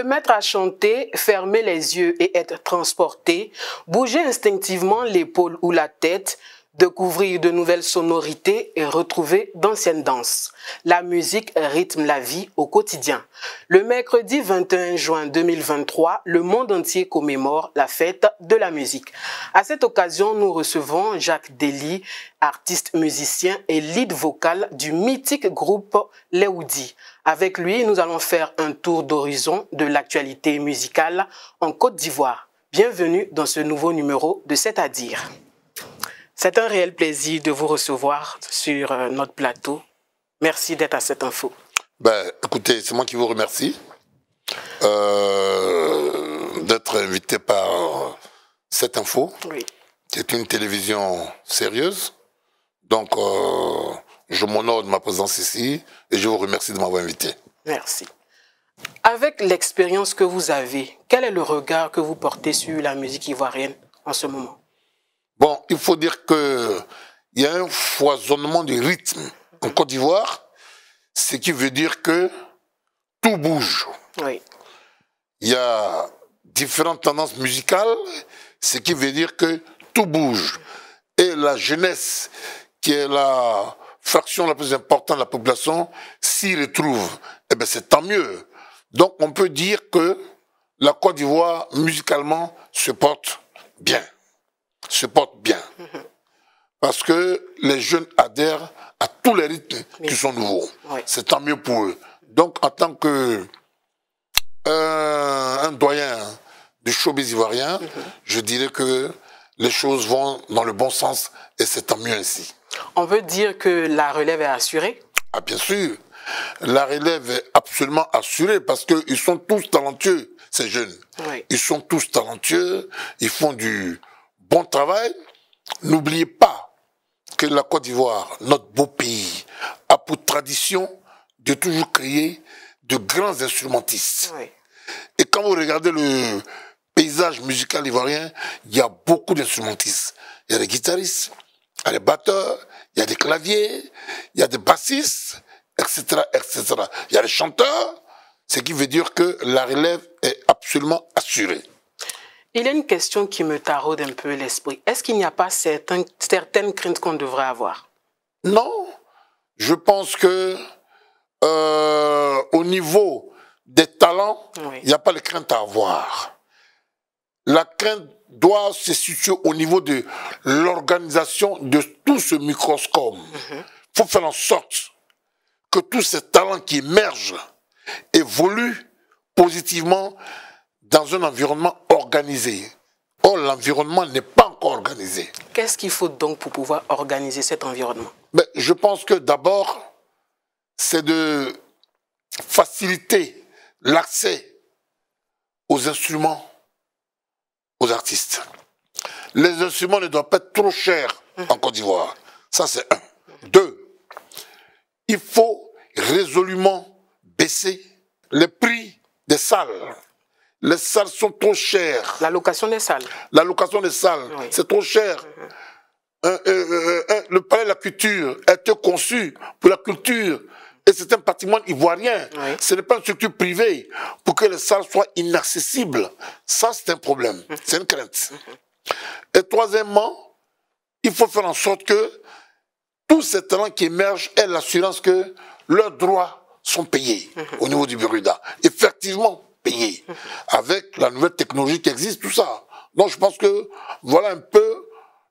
Se mettre à chanter, fermer les yeux et être transporté, bouger instinctivement l'épaule ou la tête, découvrir de nouvelles sonorités et retrouver d'anciennes danses. La musique rythme la vie au quotidien. Le mercredi 21 juin 2023, le monde entier commémore la fête de la musique. À cette occasion, nous recevons Jacques Dely, artiste musicien et lead vocal du mythique groupe Leoudi. Avec lui, nous allons faire un tour d'horizon de l'actualité musicale en Côte d'Ivoire. Bienvenue dans ce nouveau numéro de C'est-à-dire. C'est un réel plaisir de vous recevoir sur euh, notre plateau. Merci d'être à cette info. Ben, écoutez, c'est moi qui vous remercie euh, d'être invité par euh, cette info, oui. C'est une télévision sérieuse. Donc, je m'honore de ma présence ici et je vous remercie de m'avoir invité. Merci. Avec l'expérience que vous avez, quel est le regard que vous portez sur la musique ivoirienne en ce moment Bon, il faut dire que il y a un foisonnement du rythme en Côte d'Ivoire, ce qui veut dire que tout bouge. Il y a différentes tendances musicales, ce qui veut dire que tout bouge. Et la jeunesse, qui est la fraction la plus importante de la population, s'y retrouve. Eh bien, c'est tant mieux. Donc, on peut dire que la Côte d'Ivoire, musicalement, se porte bien se portent bien. Parce que les jeunes adhèrent à tous les rythmes qui sont nouveaux. C'est tant mieux pour eux. Donc, en tant que euh, un doyen du showbiz ivoirien, mhm. je dirais que les choses vont dans le bon sens et c'est tant mieux ainsi. On veut dire que la relève est assurée Ah bien sûr. La relève est absolument assurée parce qu'ils sont tous talentueux, ces jeunes. Ils sont tous talentueux, ils font du, bon travail. N'oubliez pas que la Côte d'Ivoire, notre beau pays, a pour tradition de toujours créer de grands instrumentistes. Et quand vous regardez le paysage musical ivoirien, il y a beaucoup d'instrumentistes. Il y a des guitaristes, il y a des batteurs, il y a des claviers, il y a des bassistes, etc., etc. Il y a des chanteurs, ce qui veut dire que la relève est absolument assurée. Il y a une question qui me taraude un peu l'esprit. Est-ce qu'il n'y a pas certaines craintes qu'on devrait avoir Non. Je pense que euh, au niveau des talents, il n'y a pas de crainte à avoir. La crainte doit se situer au niveau de l'organisation de tout ce microscope. Il mhm. faut faire en sorte que tous ces talents qui émergent évoluent positivement dans un environnement organisé. Or, l'environnement n'est pas encore organisé. Qu'est-ce qu'il faut donc pour pouvoir organiser cet environnement ben, Je pense que d'abord, c'est de faciliter l'accès aux instruments, aux artistes. Les instruments ne doivent pas être trop chers en Côte d'Ivoire. Ça, c'est un. Deux, il faut résolument baisser les prix des salles. Les salles sont trop chères. La location des salles. La location des salles, c'est trop cher. Euh, euh, euh, le palais de la culture a été conçu pour la culture. Et c'est un patrimoine ivoirien. Ce n'est pas une structure privée pour que les salles soient inaccessibles. Ça, c'est un problème. Mm-hmm. C'est une crainte. Mm-hmm. Et troisièmement, il faut faire en sorte que tous ces talents qui émergent aient l'assurance que leurs droits sont payés mm-hmm. au niveau du BURIDA. Effectivement, avec la nouvelle technologie qui existe, tout ça. Donc je pense que voilà un peu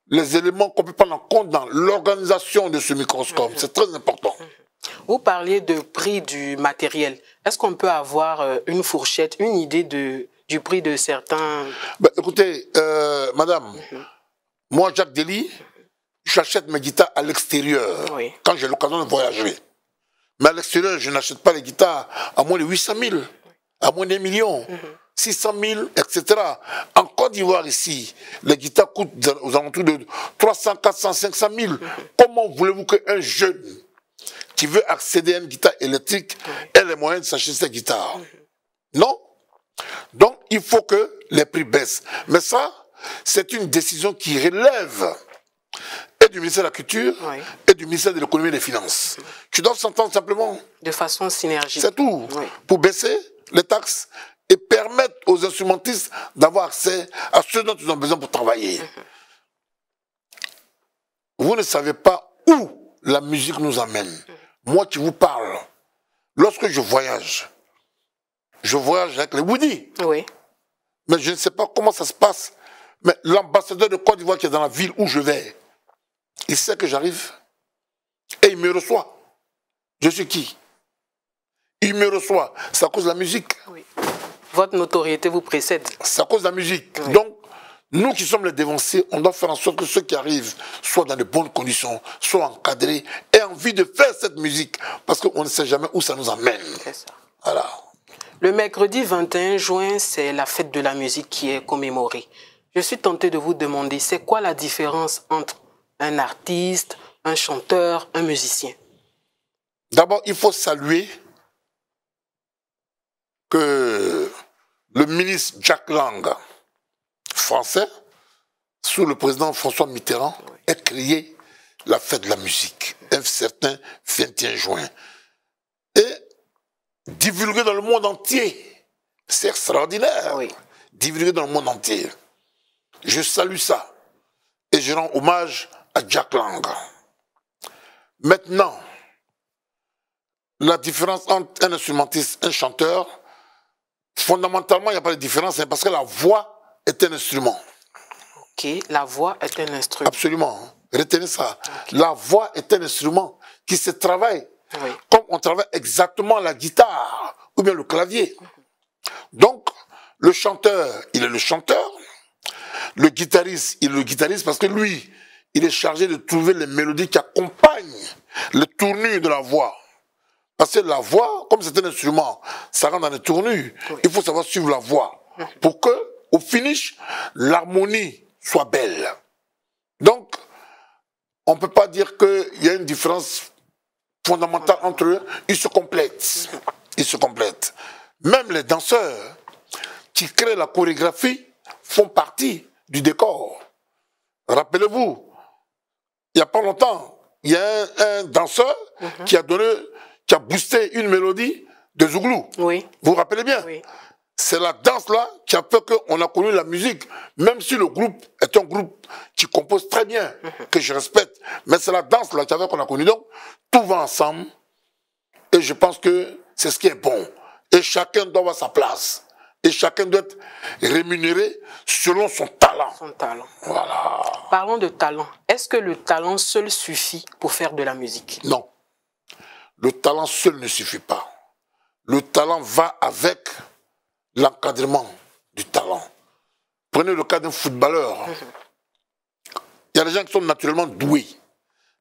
les éléments qu'on peut prendre en compte dans l'organisation de ce microscope. C'est très important. Vous parliez de prix du matériel. Est-ce qu'on peut avoir euh, une fourchette, une idée de, du prix de certains... Ben, écoutez, euh, madame, mhm. moi, Jacques Delis, j'achète mes guitares à l'extérieur quand j'ai l'occasion de voyager. Mais à l'extérieur, je n'achète pas les guitares à moins de 800 000 à moins d'un million. 600 000, etc. En Côte d'Ivoire, ici, les guitares coûtent aux alentours de 300, 400, 500 000. Comment voulez-vous qu'un jeune qui veut accéder à une guitare électrique ait les moyens de s'acheter cette guitare Non Donc, il faut que les prix baissent. Mais ça, c'est une décision qui relève et du ministère de la Culture et du ministère de l'Économie et des Finances, Tu dois s'entendre simplement. De façon synergique. C'est tout. Pour baisser les taxes et permettre aux instrumentistes d'avoir accès à ce dont ils ont besoin pour travailler. Vous ne savez pas où la musique nous amène. Moi qui vous parle, lorsque je voyage, je voyage avec les Woody. Oui. Mais je ne sais pas comment ça se passe. Mais l'ambassadeur de Côte d'Ivoire qui est dans la ville où je vais, il sait que j'arrive et il me reçoit. Je suis qui il me reçoit. C'est à cause de la musique. Oui. Votre notoriété vous précède. C'est à cause de la musique. Donc, nous qui sommes les dévancés, on doit faire en sorte que ceux qui arrivent soient dans de bonnes conditions, soient encadrés, aient envie de faire cette musique, parce qu'on ne sait jamais où ça nous amène. C'est ça. Voilà. Le mercredi 21 juin, c'est la fête de la musique qui est commémorée. Je suis tenté de vous demander, c'est quoi la différence entre un artiste, un chanteur, un musicien D'abord, il faut saluer que le ministre Jack Lang, français, sous le président François Mitterrand, ait créé la fête de la musique, un certain 21 juin, et divulgué dans le monde entier. C'est extraordinaire. Divulgué dans le monde entier. Je salue ça. Et je rends hommage à Jack Lang. Maintenant, la différence entre un instrumentiste et un chanteur, Fondamentalement, il n'y a pas de différence, hein, parce que la voix est un instrument. Ok, la voix est un instrument. Absolument. Hein. Retenez ça. La voix est un instrument qui se travaille comme on travaille exactement la guitare ou bien le clavier. Donc, le chanteur, il est le chanteur. Le guitariste, il est le guitariste parce que lui, il est chargé de trouver les mélodies qui accompagnent le tournure de la voix. Parce que la voix, comme c'est un instrument, ça rentre dans les tournures. Il faut savoir suivre la voix pour que, au finish, l'harmonie soit belle. Donc, on ne peut pas dire qu'il y a une différence fondamentale entre eux. Ils se complètent. Mhm. Ils se complètent. Même les danseurs qui créent la chorégraphie font partie du décor. Rappelez-vous, il n'y a pas longtemps, il y a un, danseur mhm. qui a donné qui a boosté une mélodie de Zouglou. Oui. Vous vous rappelez bien oui. C'est la danse-là qui a fait qu'on a connu la musique, même si le groupe est un groupe qui compose très bien, mhm. que je respecte. Mais c'est la danse-là qui a fait qu'on a connu. Donc, tout va ensemble. Et je pense que c'est ce qui est bon. Et chacun doit avoir sa place. Et chacun doit être rémunéré selon son talent. Son talent. Voilà. Parlons de talent. Est-ce que le talent seul suffit pour faire de la musique Non le talent seul ne suffit pas. Le talent va avec l'encadrement du talent. Prenez le cas d'un footballeur. Il y a des gens qui sont naturellement doués,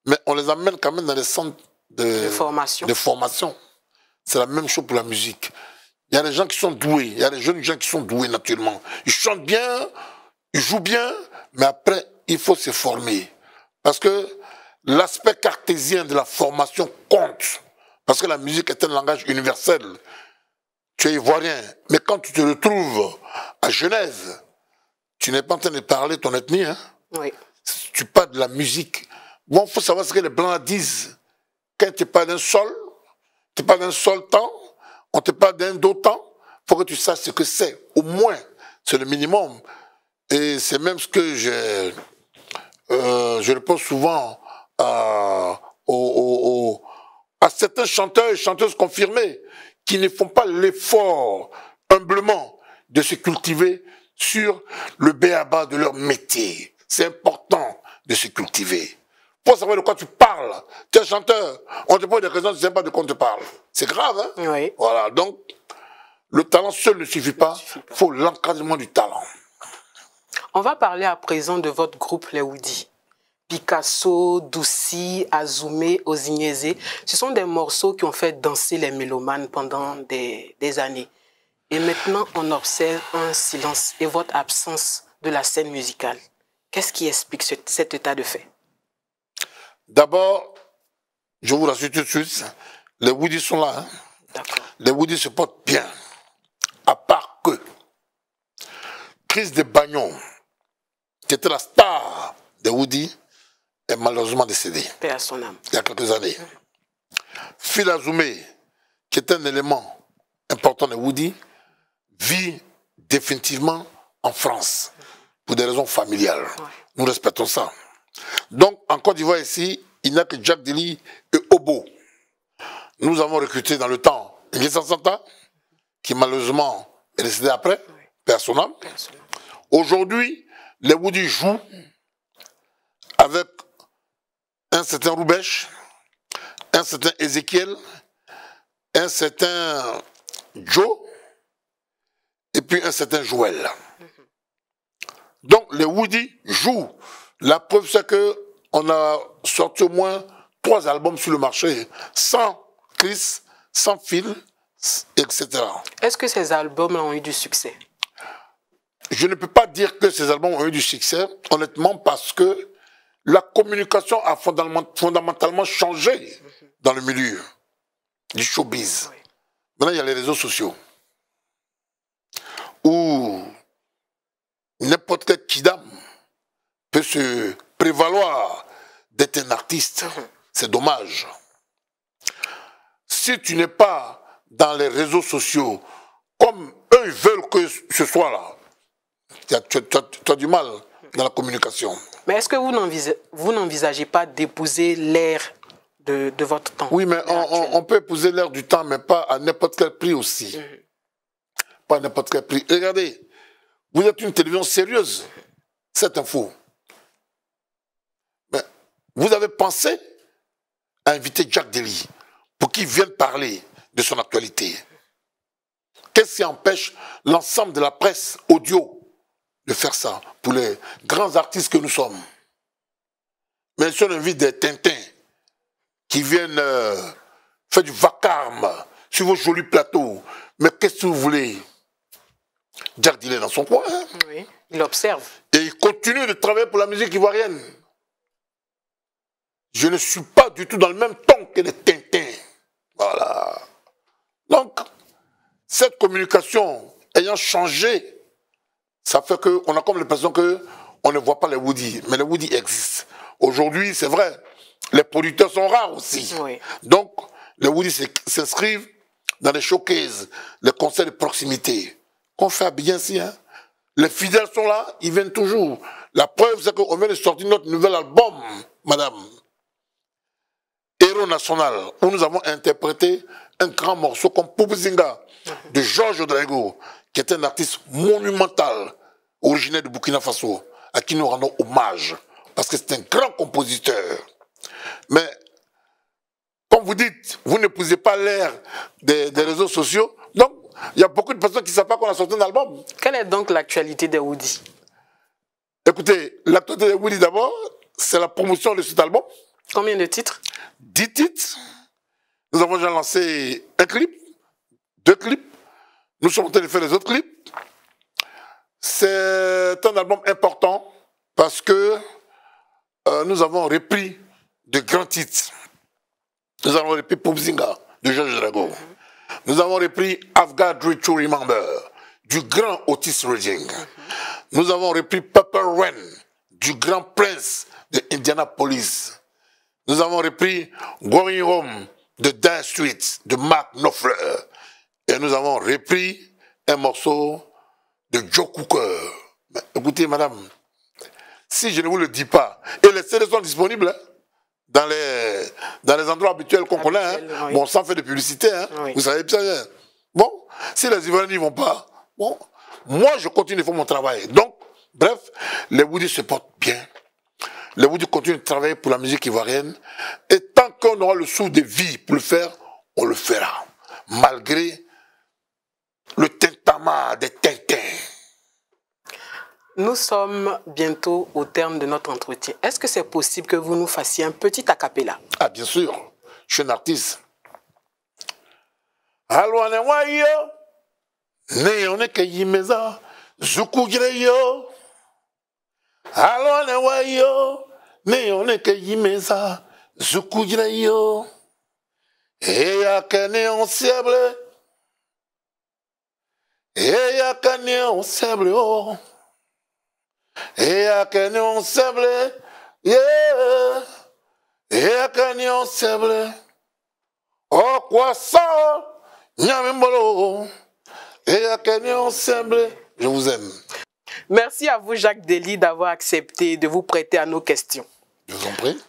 mais on les amène quand même dans les centres de, formation. De formation. C'est la même chose pour la musique. Il y a des gens qui sont doués, il y a des jeunes gens qui sont doués naturellement. Ils chantent bien, ils jouent bien, mais après, il faut se former. Parce que l'aspect cartésien de la formation compte. Parce que la musique est un langage universel. Tu es ivoirien. Mais quand tu te retrouves à Genève, tu n'es pas en train de parler ton ethnie. Hein. Tu parles de la musique. Bon, faut savoir ce que les Blancs disent. Quand tu parles d'un sol, tu parles d'un sol temps, on te parle d'un d'autant. il faut que tu saches ce que c'est. Au moins, c'est le minimum. Et c'est même ce que je, euh, je réponds souvent à, aux à certains chanteurs et chanteuses confirmés qui ne font pas l'effort humblement de se cultiver sur le béaba de leur métier. C'est important de se cultiver. Pour savoir de quoi tu parles, tu es chanteur, on te pose des raisons, tu ne sais pas de quoi on te parle. C'est grave, hein oui. Voilà, donc le talent seul ne suffit pas, il faut l'encadrement du talent. On va parler à présent de votre groupe Les Woody. Picasso, Doucy, Azoumé, Osignézé, Ce sont des morceaux qui ont fait danser les mélomanes pendant des, années. Et maintenant, on observe un silence et votre absence de la scène musicale. Qu'est-ce qui explique cet état de fait D'abord, je vous rassure tout de suite, les Woody sont là. Hein. Les Woody se portent bien. À part que Chris de Bagnon, qui était la star des Woody, est malheureusement décédé. son Il y a quelques années. Phil Azoumé, qui est un élément important de Woody, vit définitivement en France pour des raisons familiales. Nous respectons ça. Donc, en Côte d'Ivoire ici, il n'y a que Jack Dilly et Obo. Nous avons recruté dans le temps 60 Santa, qui malheureusement est décédé après, oui. personnel. Aujourd'hui, les Woody jouent avec un certain Roubèche, un certain Ezekiel, un certain Joe, et puis un certain Joël. Donc les Woody jouent. La preuve, c'est qu'on a sorti au moins trois albums sur le marché, hein. sans Chris, sans Phil, etc. Est-ce que ces albums ont eu du succès Je ne peux pas dire que ces albums ont eu du succès, honnêtement, parce que la communication a fondamentalement changé dans le milieu du showbiz. Maintenant, il y a les réseaux sociaux où n'importe qui kidam peut se prévaloir d'être un artiste. Mhm. C'est dommage. Si tu n'es pas dans les réseaux sociaux comme eux veulent que ce soit là, tu as du mal dans la communication. Mais est-ce que vous n'envisagez pas d'épouser l'air de, votre temps Oui, mais on, peut épouser l'air du temps, mais pas à n'importe quel prix aussi. Mhm. Pas à n'importe quel prix. Regardez, vous êtes une télévision sérieuse. cette info. Mais vous avez pensé à inviter Jack Daly pour qu'il vienne parler de son actualité. Qu'est-ce qui empêche l'ensemble de la presse audio de faire ça pour les grands artistes que nous sommes. Mais si on invite des Tintins qui viennent euh, faire du vacarme sur vos jolis plateaux, mais qu'est-ce que vous voulez est dans son coin. Hein. Oui, il observe. Et il continue de travailler pour la musique ivoirienne. Je ne suis pas du tout dans le même ton que les Tintins. Voilà. Donc, cette communication ayant changé ça fait qu'on a comme l'impression qu'on ne voit pas les Woody. Mais les Woody existent. Aujourd'hui, c'est vrai, les producteurs sont rares aussi. Donc, les Woody s'inscrivent dans les showcases, les concerts de proximité. Qu'on fait bien si, hein. Les fidèles sont là, ils viennent toujours. La preuve, c'est qu'on vient de sortir notre nouvel album, madame. Héros national, où nous avons interprété un grand morceau comme Pupuzinga de Georges Drago qui est un artiste monumental, originaire de Burkina Faso, à qui nous rendons hommage, parce que c'est un grand compositeur. Mais, comme vous dites, vous n'épousez pas l'air des, réseaux sociaux, donc il y a beaucoup de personnes qui ne savent pas qu'on a sorti un album. Quelle est donc l'actualité des Woody Écoutez, l'actualité des Woody d'abord, c'est la promotion de cet album. Combien de titres 10 titres. Nous avons déjà lancé un clip, deux clips, nous sommes en train de faire les autres clips. C'est un album important parce que euh, nous avons repris de grands titres. Nous avons repris Popzinga de George Drago. Nous avons repris I've Got Remember du grand Otis Redding. Nous avons repris Pepper Wren, du grand prince de Indianapolis. Nous avons repris Going Home de Dance Street de Mark Knopfler. Et nous avons repris un morceau de Joe Cooker. Écoutez, madame, si je ne vous le dis pas, et les CD sont disponibles hein, dans, les, dans les endroits habituels qu'on connaît, hein. bon, sans faire de publicité, hein. vous savez bien. Bon, si les Ivoiriens n'y vont pas, bon, moi je continue de faire mon travail. Donc, bref, les Woody se portent bien. Les Woody continuent de travailler pour la musique ivoirienne. Et tant qu'on aura le sou de vie pour le faire, on le fera. Malgré le tintamarre des tintins. Nous sommes bientôt au terme de notre entretien. Est-ce que c'est possible que vous nous fassiez un petit acapella Ah, bien sûr. Je suis un artiste. ne yo yimeza, zukugreyo. ne neoneke yimeza, E ya kene on siable, E oh eyakani onsemble o eyakani onsemble ye eyakani onsemble okwasa oh, nyamimbolo eyakani sable, je vous aime merci à vous Jacques Delis, d'avoir accepté de vous prêter à nos questions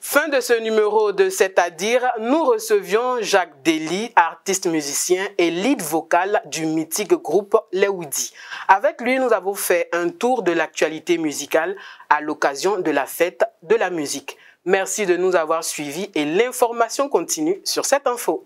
Fin de ce numéro de C'est-à-dire, nous recevions Jacques Dely, artiste musicien et lead vocal du mythique groupe Les Woody. Avec lui, nous avons fait un tour de l'actualité musicale à l'occasion de la fête de la musique. Merci de nous avoir suivis et l'information continue sur cette info.